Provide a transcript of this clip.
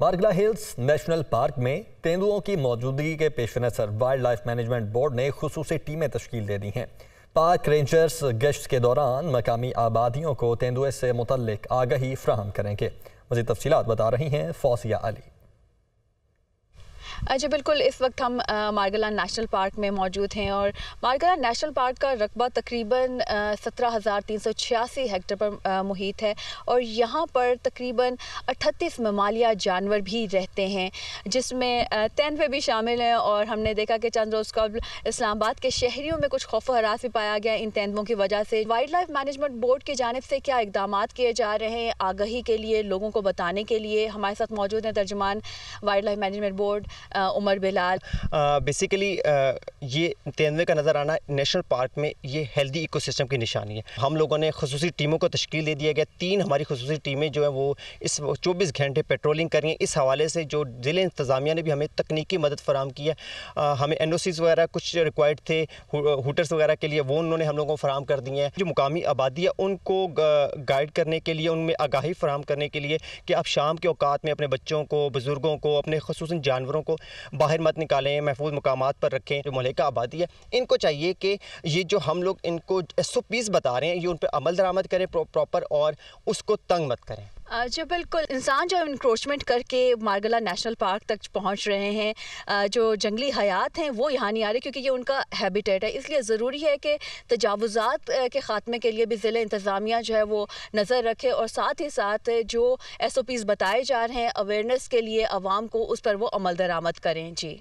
मार्गला hills national park में तेंदुओं की मौजूदगी के पेश नज़र वाइल्ड लाइफ मैनेजमेंट बोर्ड ने खसूस टीमें तश्कील दे दी हैं पार्क रेंजर्स गश्त के दौरान मकामी आबादियों को तेंदुए से मुतल आगही फ्राहम करेंगे मजीद तफसीत बता रही हैं फौसिया अली अच्छा बिल्कुल इस वक्त हम मार्गला नेशनल पार्क में मौजूद हैं और मार्गला नेशनल पार्क का रकबा तकरीबन सत्रह हज़ार तीन सौ छियासी हेक्टर पर मुहित है और यहाँ पर तकरीबन अट्ठतीस ममालिया जानवर भी रहते हैं जिसमें तेनवे भी शामिल हैं और हमने देखा कि चंद रोज़ कबल इस्लामाबाद के शहरीों में कुछ खौफ हरास भी पाया गया इन तेंदुओं की वजह से वाइल्ड लाइफ मैनेजमेंट बोर्ड की जानब से क्या इकदाम किए जा रहे हैं आगही के लिए लोगों को बताने के लिए हमारे साथ मौजूद हैं तर्जमान wildlife management board Umar Bilal basically ये तेंदुए का नज़र आना नेशनल पार्क में ये हेल्दी इकोसिस्टम की निशानी है हम लोगों ने खसूस टीमों को तश्कील दे दिया गया तीन हमारी खसूस टीमें जो हैं वो इस चौबीस घंटे पेट्रोलिंग कर रही हैं इस हवाले से जो ज़िले इंतज़ामिया ने भी हमें तकनीकी मदद फराम की है आ, हमें एन ओ सीज वगैरह कुछ रिक्वायर्ड थे हु, वगैरह के लिए वो उन्होंने हम लोगों को फराम कर दिए हैं जो मुकामी आबादी है उनको गाइड करने के लिए उनमें आगाही फराम करने के लिए कि आप शाम के अवकात में अपने बच्चों को बुज़ुर्गों को अपने खसूस जानवरों को बाहर मत निकालें महफूज मकाम पर रखें जो मलिक आबादी है इनको चाहिए कि ये जो हम लोग इनको एस ओ पीज़ बता रहे हैं ये उन पर अमल दरामद करें प्रॉपर और उसको तंग मत करें जो बिल्कुल इंसान जो इंक्रोचमेंट करके मारगला नेशनल पार्क तक पहुंच रहे हैं जो जंगली हयात हैं वो यहाँ नहीं आ रहे क्योंकि ये उनका हैबिटेट है इसलिए ज़रूरी है कि तजावज़ात के ख़ात्मे के लिए भी ज़िले इंतज़ामिया जो है वो नज़र रखे और साथ ही साथ जो एस ओ पीज़ बताए जा रहे हैं अवेयरनेस के लिए आवाम को उस पर वो अमल दरामद करें जी